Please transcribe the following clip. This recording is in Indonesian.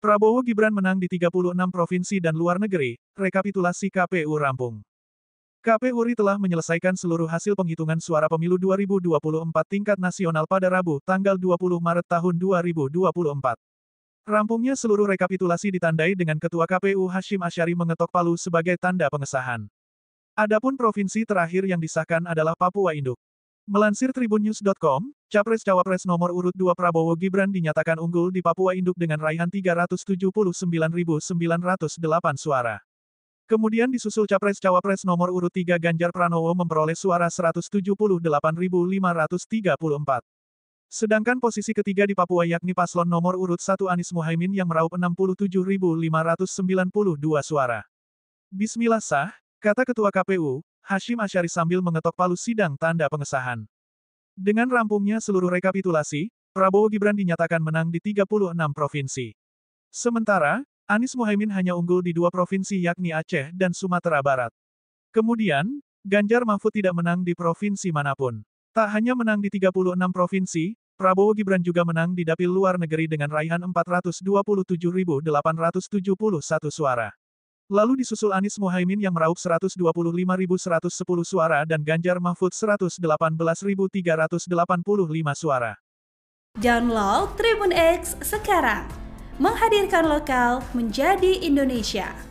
Prabowo Gibran menang di 36 provinsi dan luar negeri, rekapitulasi KPU rampung. KPU RI telah menyelesaikan seluruh hasil penghitungan suara pemilu 2024 tingkat nasional pada Rabu, tanggal 20 Maret tahun 2024. Rampungnya seluruh rekapitulasi ditandai dengan Ketua KPU Hashim Asyari mengetok palu sebagai tanda pengesahan. Adapun provinsi terakhir yang disahkan adalah Papua Induk. Melansir tribunnews.com, Capres-Cawapres nomor urut 2 Prabowo Gibran dinyatakan unggul di Papua Induk dengan raihan 379.908 suara. Kemudian disusul Capres-Cawapres nomor urut 3 Ganjar Pranowo memperoleh suara 178.534. Sedangkan posisi ketiga di Papua yakni paslon nomor urut 1 Anies Muhaimin yang meraup 67.592 suara. Bismillah sah, kata Ketua KPU, Hashim Asyari sambil mengetok palu sidang tanda pengesahan. Dengan rampungnya seluruh rekapitulasi, Prabowo Gibran dinyatakan menang di 36 provinsi. Sementara, Anies Mohaimin hanya unggul di dua provinsi yakni Aceh dan Sumatera Barat. Kemudian, Ganjar Mahfud tidak menang di provinsi manapun. Tak hanya menang di 36 provinsi, Prabowo Gibran juga menang di dapil luar negeri dengan raihan 427.871 suara. Lalu disusul Anies Mohaimin yang meraup 125.110 suara dan Ganjar Mahfud 118.385 suara. Download Tribun X sekarang. Menghadirkan lokal menjadi Indonesia.